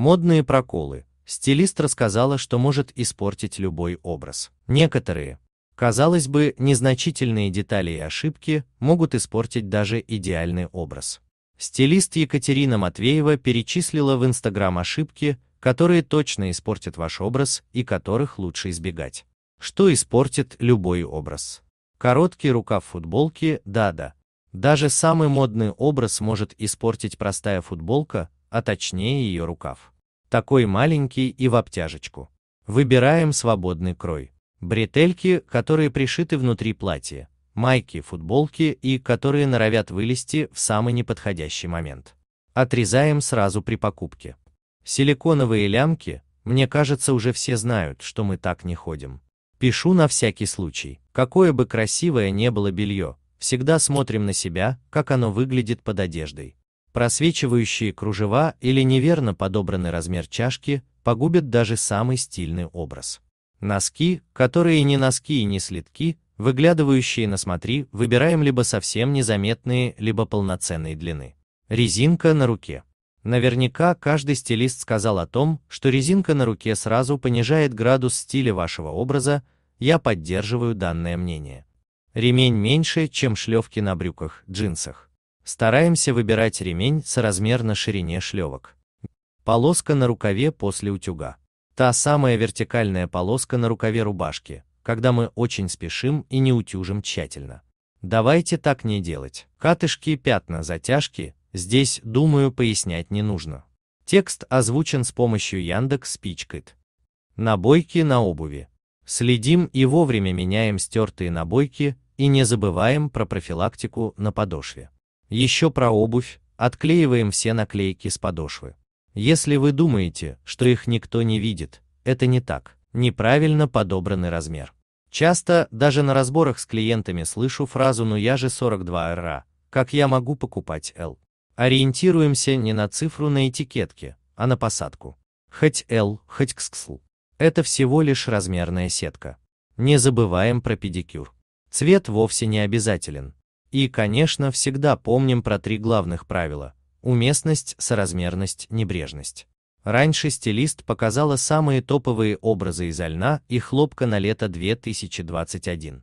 Модные проколы. Стилист рассказала, что может испортить любой образ. Некоторые, казалось бы, незначительные детали и ошибки могут испортить даже идеальный образ. Стилист Екатерина Матвеева перечислила в Инстаграм ошибки, которые точно испортят ваш образ и которых лучше избегать. Что испортит любой образ? Короткий рукав футболки, да-да. Даже самый модный образ может испортить простая футболка, а точнее ее рукав. Такой маленький и в обтяжечку. Выбираем свободный крой. Бретельки, которые пришиты внутри платья, майки, футболки и которые норовят вылезти в самый неподходящий момент. Отрезаем сразу при покупке. Силиконовые лямки, мне кажется, уже все знают, что мы так не ходим. Пишу на всякий случай. Какое бы красивое не было белье, всегда смотрим на себя, как оно выглядит под одеждой. Просвечивающие кружева или неверно подобранный размер чашки погубят даже самый стильный образ. Носки, которые не носки и не слитки, выглядывающие на смотри, выбираем либо совсем незаметные, либо полноценной длины. Резинка на руке. Наверняка каждый стилист сказал о том, что резинка на руке сразу понижает градус стиля вашего образа, я поддерживаю данное мнение. Ремень меньше, чем шлевки на брюках, джинсах. Стараемся выбирать ремень соразмерно ширине шлевок. Полоска на рукаве после утюга. Та самая вертикальная полоска на рукаве рубашки, когда мы очень спешим и не утюжим тщательно. Давайте так не делать. Катышки, пятна, затяжки, здесь, думаю, пояснять не нужно. Текст озвучен с помощью Яндекс Спичкит. Набойки на обуви. Следим и вовремя меняем стертые набойки и не забываем про профилактику на подошве. Еще про обувь, отклеиваем все наклейки с подошвы. Если вы думаете, что их никто не видит, это не так, неправильно подобранный размер. Часто, даже на разборах с клиентами слышу фразу «ну я же 42 РА, как я могу покупать L?» Ориентируемся не на цифру на этикетке, а на посадку. Хоть L, хоть XXL. Это всего лишь размерная сетка. Не забываем про педикюр. Цвет вовсе не обязателен, и, конечно, всегда помним про три главных правила – уместность, соразмерность, небрежность. Раньше стилист показала самые топовые образы из льна и хлопка на лето 2021.